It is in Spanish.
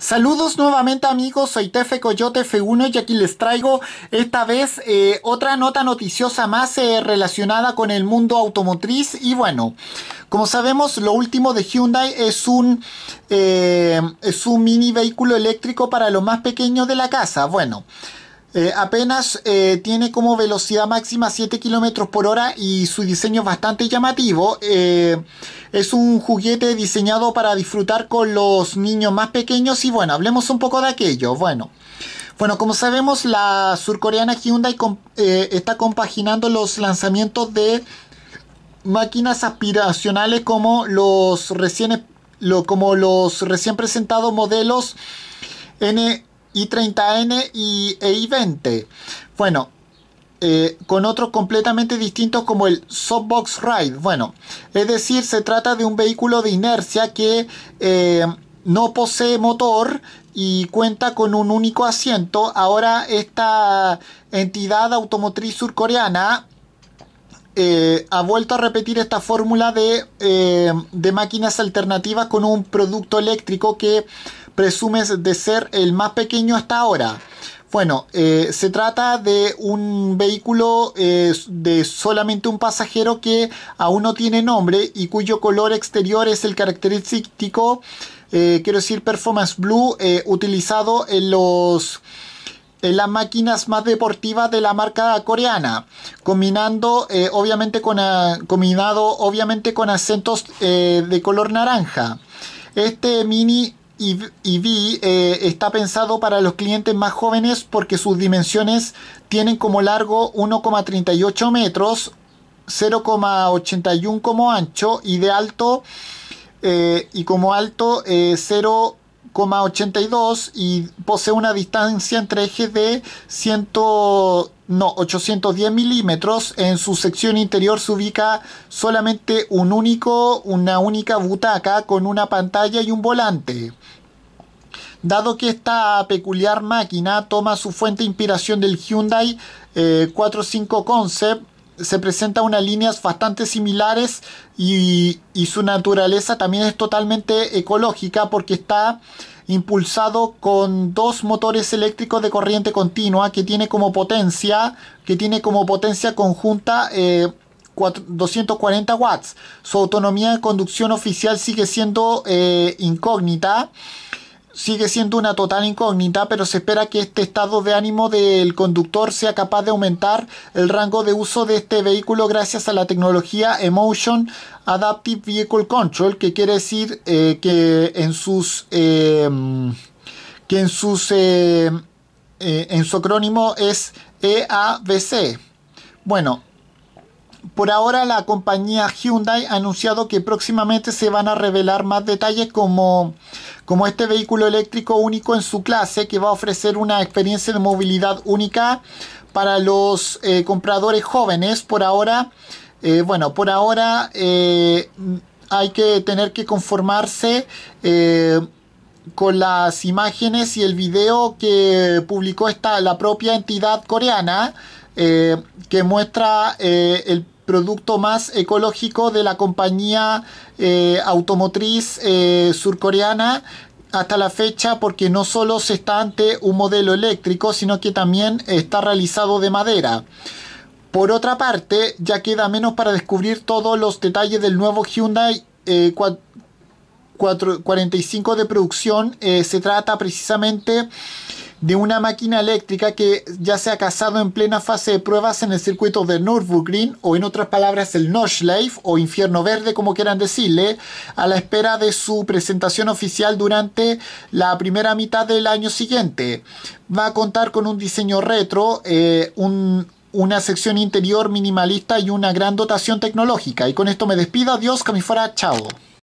Saludos nuevamente amigos, soy Tefe Coyote F1 y aquí les traigo esta vez eh, otra nota noticiosa más eh, relacionada con el mundo automotriz y bueno, como sabemos lo último de Hyundai es un, eh, es un mini vehículo eléctrico para lo más pequeño de la casa, bueno... Eh, apenas eh, tiene como velocidad máxima 7 km por hora y su diseño es bastante llamativo. Eh, es un juguete diseñado para disfrutar con los niños más pequeños y bueno, hablemos un poco de aquello. Bueno, bueno como sabemos la surcoreana Hyundai está compaginando los lanzamientos de máquinas aspiracionales como los recién, lo, como los recién presentados modelos N i30N y i20. E bueno, eh, con otros completamente distintos como el softbox ride. Bueno, es decir, se trata de un vehículo de inercia que eh, no posee motor y cuenta con un único asiento. Ahora esta entidad automotriz surcoreana eh, ha vuelto a repetir esta fórmula de, de máquinas alternativas con un producto eléctrico que presumes de ser el más pequeño hasta ahora? Bueno, eh, se trata de un vehículo eh, de solamente un pasajero que aún no tiene nombre y cuyo color exterior es el característico, eh, quiero decir, Performance Blue, utilizado en los en las máquinas más deportivas de la marca coreana, combinando obviamente con combinado obviamente con acentos de color naranja. Este mini y vi eh, está pensado para los clientes más jóvenes porque sus dimensiones tienen como largo 1,38 metros, 0,81 como ancho y de alto eh, y como alto eh, 82 y posee una distancia entre ejes de 100, no, 810 milímetros. En su sección interior se ubica solamente un único, una única butaca con una pantalla y un volante. Dado que esta peculiar máquina toma su fuente de inspiración del Hyundai 45 eh, Concept, se presenta unas líneas bastante similares y, su naturaleza también es totalmente ecológica porque está impulsado con dos motores eléctricos de corriente continua que tiene como potencia que tiene como potencia conjunta 240 eh, watts su autonomía de conducción oficial sigue siendo eh, incógnita sigue siendo una total incógnita, pero se espera que este estado de ánimo del conductor sea capaz de aumentar el rango de uso de este vehículo gracias a la tecnología Emotion Adaptive Vehicle Control, que quiere decir eh, que en sus eh, que en sus eh, en su acrónimo es EABC. Bueno, por ahora la compañía Hyundai ha anunciado que próximamente se van a revelar más detalles como, este vehículo eléctrico único en su clase que va a ofrecer una experiencia de movilidad única para los eh, compradores jóvenes. Por ahora, eh, bueno, por ahora eh, hay que tener que conformarse con las imágenes y el video que publicó esta, la propia entidad coreana. Eh, que muestra eh, el producto más ecológico de la compañía eh, automotriz surcoreana hasta la fecha porque no solo se está ante un modelo eléctrico, sino que también está realizado de madera. Por otra parte, ya queda menos para descubrir todos los detalles del nuevo Hyundai 45 de producción. se trata precisamente de una máquina eléctrica que ya se ha casado en plena fase de pruebas en el circuito de Green, o en otras palabras el Nordschleife o Infierno Verde como quieran decirle a la espera de su presentación oficial durante la primera mitad del año siguiente. Va a contar con un diseño retro, eh, una sección interior minimalista y una gran dotación tecnológica. Y con esto me despido, adiós, que fuera, chao.